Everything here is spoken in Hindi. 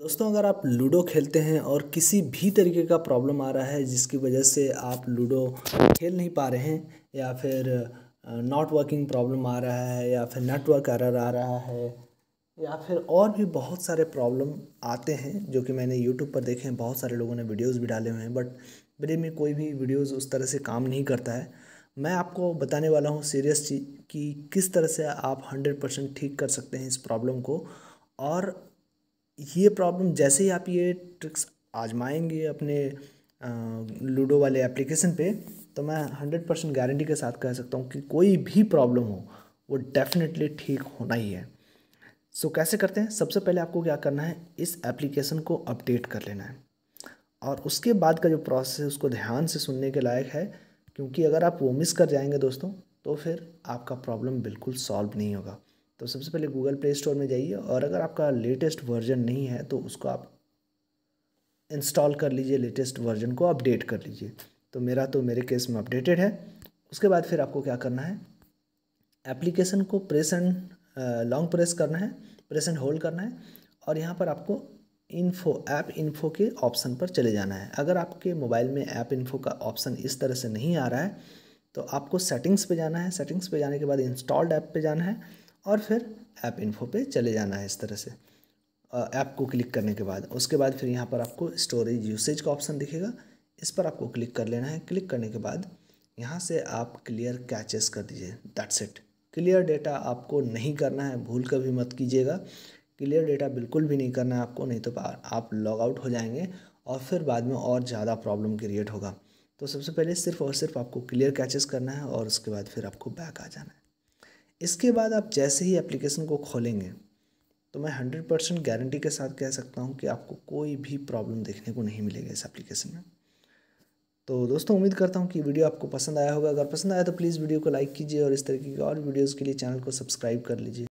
दोस्तों अगर आप लूडो खेलते हैं और किसी भी तरीके का प्रॉब्लम आ रहा है जिसकी वजह से आप लूडो खेल नहीं पा रहे हैं या फिर नॉट वर्किंग प्रॉब्लम आ रहा है या फिर नेटवर्क एरर आ रहा है या फिर और भी बहुत सारे प्रॉब्लम आते हैं जो कि मैंने यूट्यूब पर देखे हैं बहुत सारे लोगों ने वीडियोज़ भी डाले हुए हैं बट मेरे में कोई भी वीडियोज़ उस तरह से काम नहीं करता है मैं आपको बताने वाला हूँ सीरियस चीज़ कि किस तरह से आप हंड्रेड परसेंट ठीक कर सकते हैं इस प्रॉब्लम को और ये प्रॉब्लम जैसे ही आप ये ट्रिक्स आजमाएंगे अपने लूडो वाले एप्लीकेशन पे तो मैं हंड्रेड परसेंट गारंटी के साथ कह सकता हूँ कि कोई भी प्रॉब्लम हो वो डेफिनेटली ठीक होना ही है सो so, कैसे करते हैं सबसे पहले आपको क्या करना है इस एप्लीकेशन को अपडेट कर लेना है और उसके बाद का जो प्रोसेस है उसको ध्यान से सुनने के लायक है क्योंकि अगर आप वो मिस कर जाएंगे दोस्तों तो फिर आपका प्रॉब्लम बिल्कुल सॉल्व नहीं होगा तो सबसे पहले गूगल प्ले स्टोर में जाइए और अगर आपका लेटेस्ट वर्जन नहीं है तो उसको आप इंस्टॉल कर लीजिए लेटेस्ट वर्जन को अपडेट कर लीजिए तो मेरा तो मेरे केस में अपडेटेड है उसके बाद फिर आपको क्या करना है एप्लीकेशन को प्रेस एंड लॉन्ग प्रेस करना है प्रेस एंड होल्ड करना है और यहाँ पर आपको इन्फो ऐप इन्फो के ऑप्शन पर चले जाना है अगर आपके मोबाइल में ऐप इन्फो का ऑप्शन इस तरह से नहीं आ रहा है तो आपको सेटिंग्स पे जाना है सेटिंग्स पे जाने के बाद इंस्टॉल्ड ऐप पे जाना है और फिर ऐप इन्फो पे चले जाना है इस तरह से ऐप को क्लिक करने के बाद उसके बाद फिर यहाँ पर आपको स्टोरेज यूसेज का ऑप्शन दिखेगा इस पर आपको क्लिक कर लेना है क्लिक करने के बाद यहाँ से आप क्लियर कैचेस कर दीजिए दैट्स इट क्लियर डेटा आपको नहीं करना है भूल कभी मत कीजिएगा क्लियर डेटा बिल्कुल भी नहीं करना है आपको नहीं तो आप लॉग आउट हो जाएंगे और फिर बाद में और ज़्यादा प्रॉब्लम क्रिएट होगा तो सबसे पहले सिर्फ और सिर्फ आपको क्लियर कैचेस करना है और उसके बाद फिर आपको बैक आ जाना है इसके बाद आप जैसे ही एप्लीकेशन को खोलेंगे तो मैं हंड्रेड परसेंट गारंटी के साथ कह सकता हूँ कि आपको कोई भी प्रॉब्लम देखने को नहीं मिलेगा इस एप्लीकेशन में तो दोस्तों उम्मीद करता हूँ कि वीडियो आपको पसंद आया होगा अगर पसंद आया तो प्लीज़ वीडियो को लाइक कीजिए और इस तरीके की और वीडियोज़ के लिए चैनल को सब्सक्राइब कर लीजिए